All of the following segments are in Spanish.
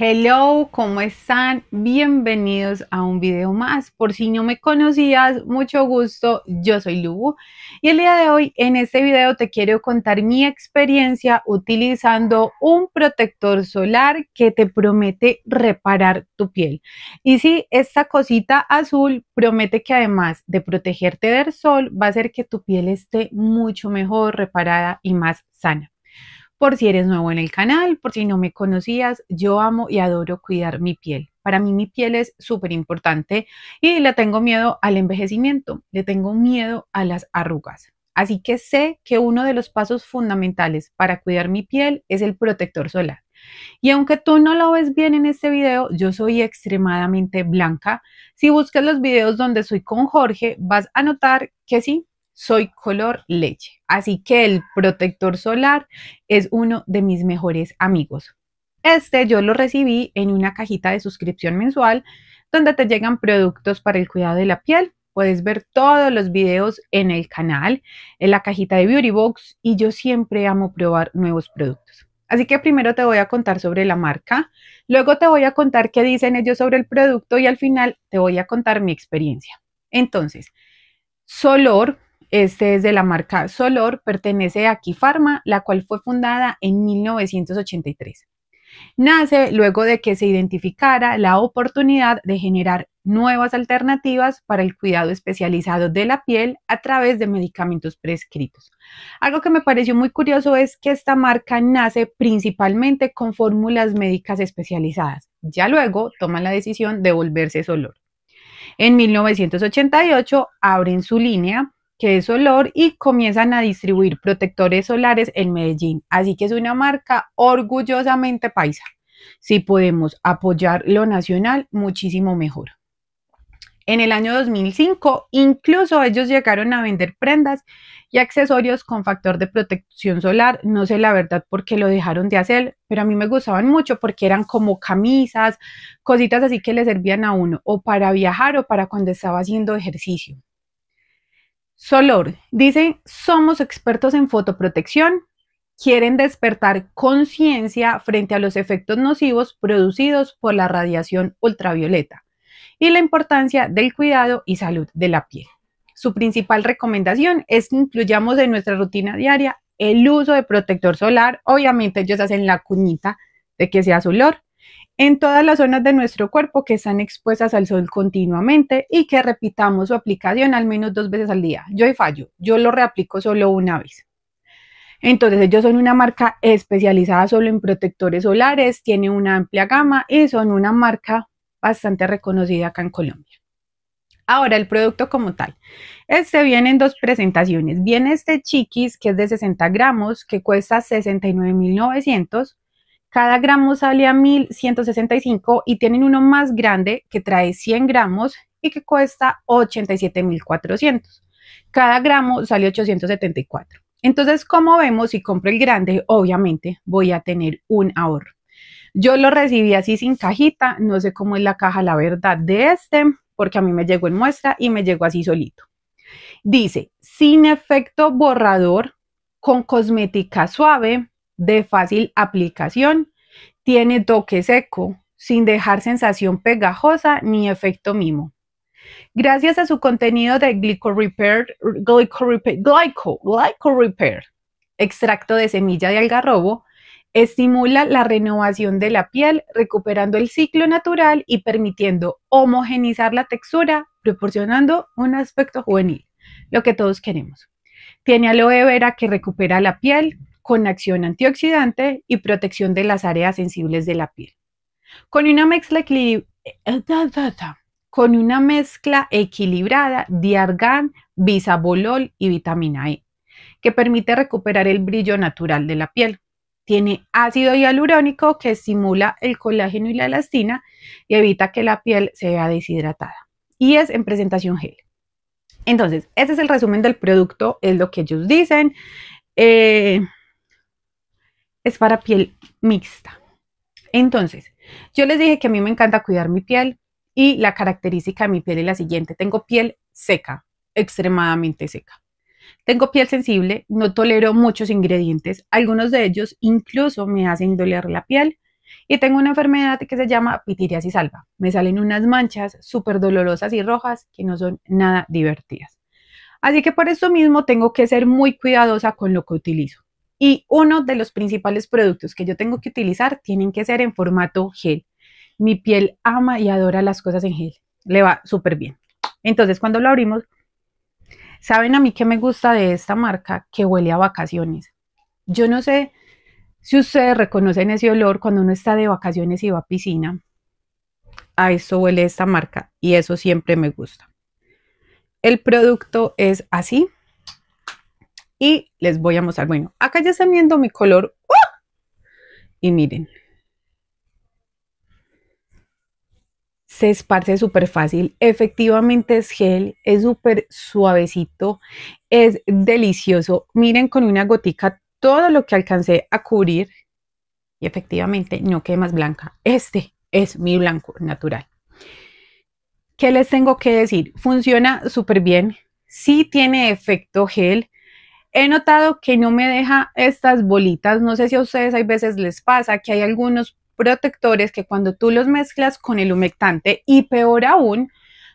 Hello, ¿cómo están? Bienvenidos a un video más. Por si no me conocías, mucho gusto, yo soy Lubu y el día de hoy en este video te quiero contar mi experiencia utilizando un protector solar que te promete reparar tu piel. Y sí, esta cosita azul promete que además de protegerte del sol, va a hacer que tu piel esté mucho mejor reparada y más sana. Por si eres nuevo en el canal, por si no me conocías, yo amo y adoro cuidar mi piel. Para mí mi piel es súper importante y le tengo miedo al envejecimiento, le tengo miedo a las arrugas. Así que sé que uno de los pasos fundamentales para cuidar mi piel es el protector solar. Y aunque tú no lo ves bien en este video, yo soy extremadamente blanca. Si buscas los videos donde soy con Jorge, vas a notar que sí, soy color leche. Así que el protector solar es uno de mis mejores amigos. Este yo lo recibí en una cajita de suscripción mensual donde te llegan productos para el cuidado de la piel. Puedes ver todos los videos en el canal, en la cajita de Beauty Box y yo siempre amo probar nuevos productos. Así que primero te voy a contar sobre la marca, luego te voy a contar qué dicen ellos sobre el producto y al final te voy a contar mi experiencia. Entonces, Solor este es de la marca Solor, pertenece a Kifarma, la cual fue fundada en 1983. Nace luego de que se identificara la oportunidad de generar nuevas alternativas para el cuidado especializado de la piel a través de medicamentos prescritos. Algo que me pareció muy curioso es que esta marca nace principalmente con fórmulas médicas especializadas. Ya luego toman la decisión de volverse Solor. En 1988 abren su línea que es Olor, y comienzan a distribuir protectores solares en Medellín. Así que es una marca orgullosamente paisa. Si podemos apoyar lo nacional, muchísimo mejor. En el año 2005, incluso ellos llegaron a vender prendas y accesorios con factor de protección solar. No sé la verdad por qué lo dejaron de hacer, pero a mí me gustaban mucho porque eran como camisas, cositas así que le servían a uno o para viajar o para cuando estaba haciendo ejercicio. Solor dice, somos expertos en fotoprotección, quieren despertar conciencia frente a los efectos nocivos producidos por la radiación ultravioleta y la importancia del cuidado y salud de la piel. Su principal recomendación es que incluyamos en nuestra rutina diaria el uso de protector solar. Obviamente ellos hacen la cuñita de que sea solor en todas las zonas de nuestro cuerpo que están expuestas al sol continuamente y que repitamos su aplicación al menos dos veces al día. Yo fallo, yo lo reaplico solo una vez. Entonces ellos son una marca especializada solo en protectores solares, tiene una amplia gama y son una marca bastante reconocida acá en Colombia. Ahora, el producto como tal. Este viene en dos presentaciones. Viene este chiquis que es de 60 gramos, que cuesta 69,900 cada gramo sale a 1165 y tienen uno más grande que trae 100 gramos y que cuesta 87,400. Cada gramo sale 874. Entonces, como vemos, si compro el grande, obviamente voy a tener un ahorro. Yo lo recibí así sin cajita, no sé cómo es la caja, la verdad, de este, porque a mí me llegó en muestra y me llegó así solito. Dice, sin efecto borrador, con cosmética suave, de fácil aplicación, tiene toque seco, sin dejar sensación pegajosa ni efecto mimo. Gracias a su contenido de Glyco Repair, Repair, extracto de semilla de algarrobo, estimula la renovación de la piel, recuperando el ciclo natural y permitiendo homogenizar la textura, proporcionando un aspecto juvenil, lo que todos queremos. Tiene aloe vera que recupera la piel, con acción antioxidante y protección de las áreas sensibles de la piel. Con una mezcla, con una mezcla equilibrada de argán, bisabolol y vitamina E, que permite recuperar el brillo natural de la piel. Tiene ácido hialurónico que estimula el colágeno y la elastina y evita que la piel se vea deshidratada. Y es en presentación gel. Entonces, ese es el resumen del producto, es lo que ellos dicen. Eh, es para piel mixta. Entonces, yo les dije que a mí me encanta cuidar mi piel y la característica de mi piel es la siguiente. Tengo piel seca, extremadamente seca. Tengo piel sensible, no tolero muchos ingredientes, algunos de ellos incluso me hacen doler la piel y tengo una enfermedad que se llama pitiriasis alba. Me salen unas manchas súper dolorosas y rojas que no son nada divertidas. Así que por eso mismo tengo que ser muy cuidadosa con lo que utilizo. Y uno de los principales productos que yo tengo que utilizar tienen que ser en formato gel. Mi piel ama y adora las cosas en gel. Le va súper bien. Entonces, cuando lo abrimos, ¿saben a mí qué me gusta de esta marca? Que huele a vacaciones. Yo no sé si ustedes reconocen ese olor cuando uno está de vacaciones y va a piscina. A eso huele esta marca y eso siempre me gusta. El producto es así, y les voy a mostrar. Bueno, acá ya están viendo mi color. ¡Oh! Y miren. Se esparce súper fácil. Efectivamente es gel, es súper suavecito, es delicioso. Miren con una gotica todo lo que alcancé a cubrir. Y efectivamente no quede más blanca. Este es mi blanco natural. ¿Qué les tengo que decir? Funciona súper bien. Sí tiene efecto gel he notado que no me deja estas bolitas. No sé si a ustedes hay veces les pasa que hay algunos protectores que cuando tú los mezclas con el humectante y peor aún,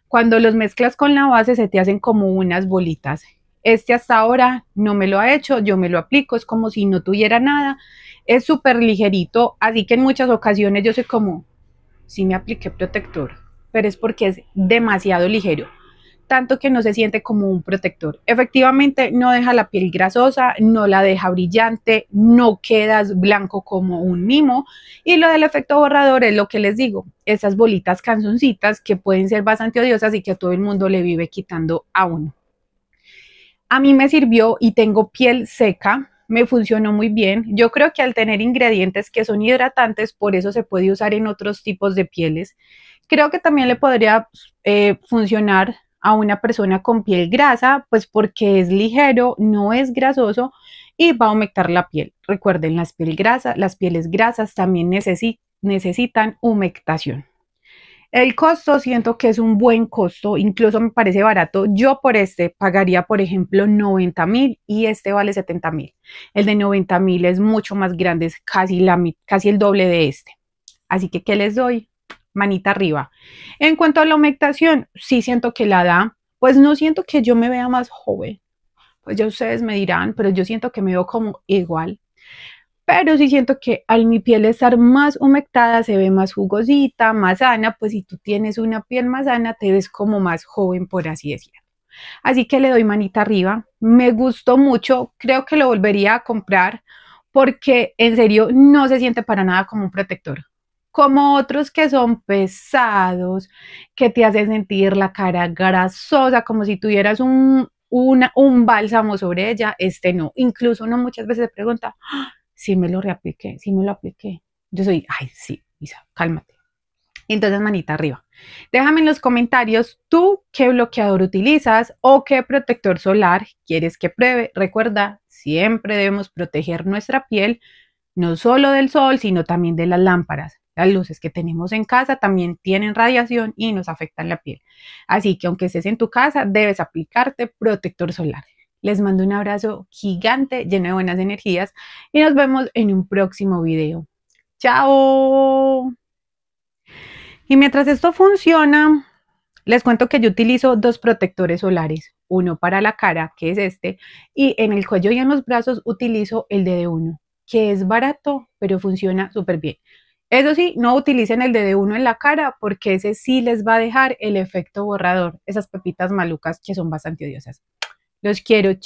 cuando los mezclas con la base se te hacen como unas bolitas. Este hasta ahora no me lo ha hecho, yo me lo aplico, es como si no tuviera nada, es súper ligerito, así que en muchas ocasiones yo sé como, si me apliqué protector, pero es porque es demasiado ligero tanto que no se siente como un protector. Efectivamente, no deja la piel grasosa, no la deja brillante, no quedas blanco como un mimo. Y lo del efecto borrador es lo que les digo, esas bolitas canzoncitas que pueden ser bastante odiosas y que a todo el mundo le vive quitando a uno. A mí me sirvió y tengo piel seca, me funcionó muy bien. Yo creo que al tener ingredientes que son hidratantes, por eso se puede usar en otros tipos de pieles. Creo que también le podría eh, funcionar a una persona con piel grasa, pues porque es ligero, no es grasoso y va a humectar la piel. Recuerden, las, piel grasa, las pieles grasas también necesitan humectación. El costo siento que es un buen costo, incluso me parece barato. Yo por este pagaría, por ejemplo, 90 mil y este vale 70 mil. El de 90 mil es mucho más grande, es casi, casi el doble de este. Así que, ¿qué les doy? manita arriba. En cuanto a la humectación, sí siento que la da, pues no siento que yo me vea más joven. Pues ya ustedes me dirán, pero yo siento que me veo como igual. Pero sí siento que al mi piel estar más humectada se ve más jugosita, más sana, pues si tú tienes una piel más sana te ves como más joven, por así decirlo. Así que le doy manita arriba. Me gustó mucho, creo que lo volvería a comprar porque en serio no se siente para nada como un protector como otros que son pesados, que te hacen sentir la cara grasosa, como si tuvieras un, un bálsamo sobre ella, este no. Incluso uno muchas veces pregunta, ah, si me lo reapliqué, si me lo apliqué. Yo soy, ay, sí, Isa, cálmate. Entonces, manita arriba. Déjame en los comentarios tú qué bloqueador utilizas o qué protector solar quieres que pruebe. Recuerda, siempre debemos proteger nuestra piel, no solo del sol, sino también de las lámparas. Las luces que tenemos en casa también tienen radiación y nos afectan la piel. Así que aunque estés en tu casa, debes aplicarte protector solar. Les mando un abrazo gigante lleno de buenas energías y nos vemos en un próximo video. ¡Chao! Y mientras esto funciona, les cuento que yo utilizo dos protectores solares, uno para la cara, que es este, y en el cuello y en los brazos utilizo el de uno, que es barato, pero funciona súper bien. Eso sí, no utilicen el de uno en la cara porque ese sí les va a dejar el efecto borrador, esas pepitas malucas que son bastante odiosas. Los quiero, chao.